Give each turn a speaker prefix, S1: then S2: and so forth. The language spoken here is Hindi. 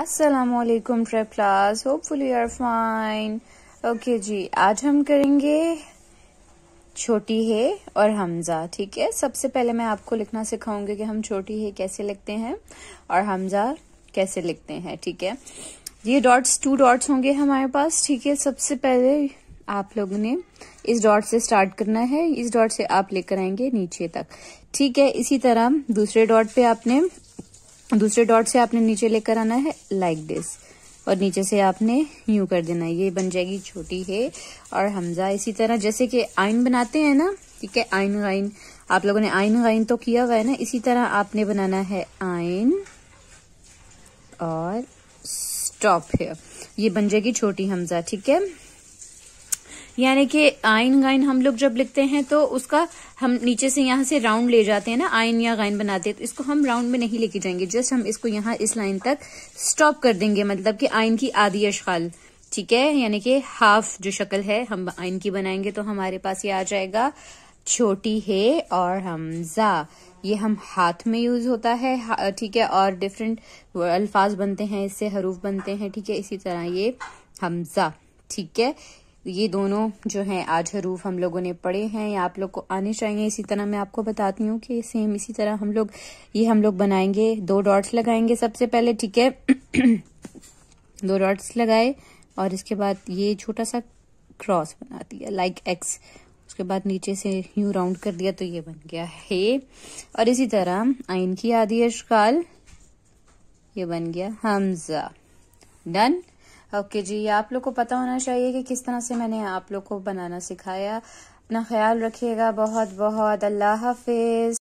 S1: असलकुम ट्रेप class hopefully are fine okay जी आज हम करेंगे छोटी है और हमज़ा ठीक है सबसे पहले मैं आपको लिखना सिखाऊंगी कि हम छोटी है कैसे लिखते हैं और हमज़ा कैसे लिखते हैं ठीक है ये डॉट्स टू डॉट्स होंगे हमारे पास ठीक है सबसे पहले आप लोगों ने इस डॉट से स्टार्ट करना है इस डॉट से आप लेकर आएंगे नीचे तक ठीक है इसी तरह दूसरे डॉट पे आपने दूसरे डॉट से आपने नीचे लेकर आना है लाइक दिस और नीचे से आपने यूं कर देना है ये बन जाएगी छोटी है और हमजा इसी तरह जैसे कि आइन बनाते हैं ना ठीक है आइन गाइन आप लोगों ने आइन गाइन तो किया हुआ है ना इसी तरह आपने बनाना है आइन और स्टॉप है ये बन जाएगी छोटी हमजा ठीक है यानी कि आइन गाइन हम लोग जब लिखते हैं तो उसका हम नीचे से यहाँ से राउंड ले जाते हैं ना आइन या गाइन बनाते हैं तो इसको हम राउंड में नहीं लेके जाएंगे जस्ट हम इसको यहाँ इस लाइन तक स्टॉप कर देंगे मतलब कि आइन की आधी अशकाल ठीक है यानी कि हाफ जो शक्ल है हम आइन की बनाएंगे तो हमारे पास ये आ जाएगा छोटी है और हमजा ये हम हाथ में यूज होता है ठीक है और डिफरेंट अल्फाज बनते हैं इससे हरूफ बनते हैं ठीक है इसी तरह ये हमजा ठीक है ये दोनों जो हैं आज हरूफ हम लोगों ने पढ़े हैं या आप लोग को आने चाहिए इसी तरह मैं आपको बताती हूँ कि सेम इसी तरह हम लोग ये हम लोग बनाएंगे दो डॉट्स लगाएंगे सबसे पहले ठीक है दो डॉट्स लगाए और इसके बाद ये छोटा सा क्रॉस बना दिया लाइक एक्स उसके बाद नीचे से यू राउंड कर दिया तो ये बन गया हे और इसी तरह आइन की आदि अशकाल ये बन गया हमजा डन ओके okay जी आप लोग को पता होना चाहिए कि किस तरह से मैंने आप लोग को बनाना सिखाया अपना ख्याल रखिएगा बहुत बहुत अल्लाह हाफिज